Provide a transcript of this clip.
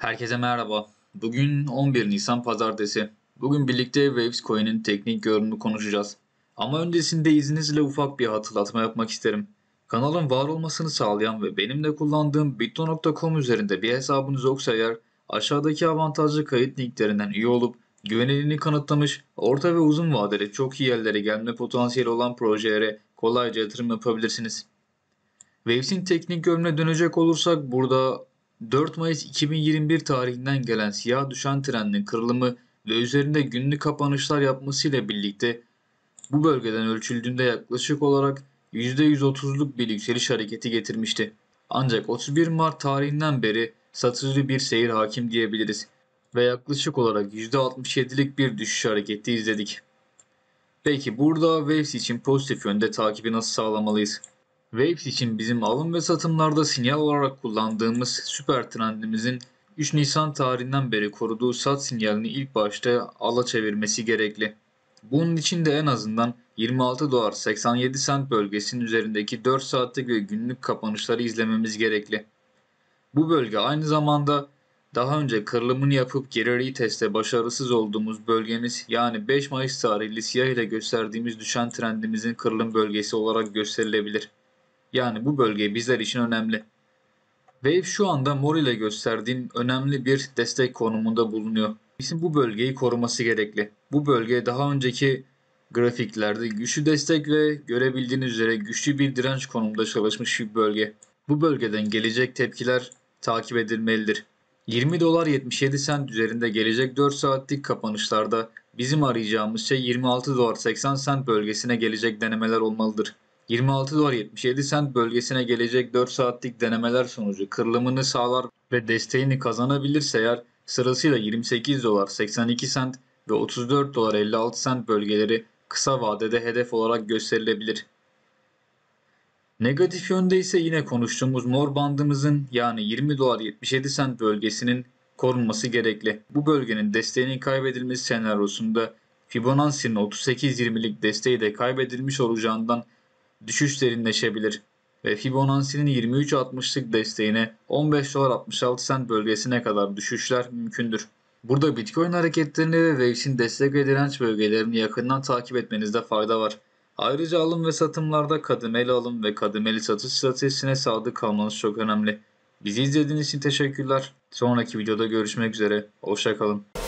Herkese merhaba. Bugün 11 Nisan Pazartesi. Bugün birlikte Waves Coin'in teknik görünümü konuşacağız. Ama öncesinde izninizle ufak bir hatırlatma yapmak isterim. Kanalın var olmasını sağlayan ve benim de kullandığım bitto.com üzerinde bir hesabınız yoksa eğer aşağıdaki avantajlı kayıt linklerinden üye olup güvenilini kanıtlamış, orta ve uzun vadeli çok iyi yerlere gelme potansiyeli olan projelere kolayca yatırım yapabilirsiniz. Waves'in teknik görünümüne dönecek olursak burada 4 Mayıs 2021 tarihinden gelen siyah düşen trenin kırılımı ve üzerinde günlük kapanışlar yapmasıyla birlikte bu bölgeden ölçüldüğünde yaklaşık olarak %130'luk bir yükseliş hareketi getirmişti. Ancak 31 Mart tarihinden beri satıcı bir seyir hakim diyebiliriz ve yaklaşık olarak %67'lik bir düşüş hareketi izledik. Peki burada Waves için pozitif yönde takibi nasıl sağlamalıyız? Waves için bizim alım ve satımlarda sinyal olarak kullandığımız süper trendimizin 3 Nisan tarihinden beri koruduğu sat sinyalini ilk başta ala çevirmesi gerekli. Bunun için de en azından 26 dolar 87 sent bölgesinin üzerindeki 4 saatlik ve günlük kapanışları izlememiz gerekli. Bu bölge aynı zamanda daha önce kırılımını yapıp geri teste başarısız olduğumuz bölgemiz yani 5 Mayıs tarihli siyah ile gösterdiğimiz düşen trendimizin kırılım bölgesi olarak gösterilebilir. Yani bu bölge bizler için önemli. Wave şu anda mor ile gösterdiğim önemli bir destek konumunda bulunuyor. Bizim bu bölgeyi koruması gerekli. Bu bölge daha önceki grafiklerde güçlü destek ve görebildiğiniz üzere güçlü bir direnç konumunda çalışmış bir bölge. Bu bölgeden gelecek tepkiler takip edilmelidir. 20 dolar 77 sent üzerinde gelecek 4 saatlik kapanışlarda bizim arayacağımız şey 26 dolar 80 sent bölgesine gelecek denemeler olmalıdır. 26 dolar 77 sent bölgesine gelecek 4 saatlik denemeler sonucu kırılımını sağlar ve desteğini kazanabilirse eğer sırasıyla 28 dolar 82 sent ve 34 dolar 56 sent bölgeleri kısa vadede hedef olarak gösterilebilir. Negatif yönde ise yine konuştuğumuz mor bandımızın yani 20 dolar 77 sent bölgesinin korunması gerekli. Bu bölgenin desteğinin kaybedilmesi senaryosunda Fibonacci'nin 38.20'lik desteği de kaybedilmiş olacağından düşüş derinleşebilir ve Fibonacci'nin 23.60'lık desteğine 15 dolar 66 sent bölgesine kadar düşüşler mümkündür. Burada Bitcoin hareketlerini ve Waves'in destek ve direnç bölgelerini yakından takip etmenizde fayda var. Ayrıca alım ve satımlarda kademeli alım ve kademeli satış stratejisine sadık kalmanız çok önemli. Bizi izlediğiniz için teşekkürler. Sonraki videoda görüşmek üzere. Hoşçakalın.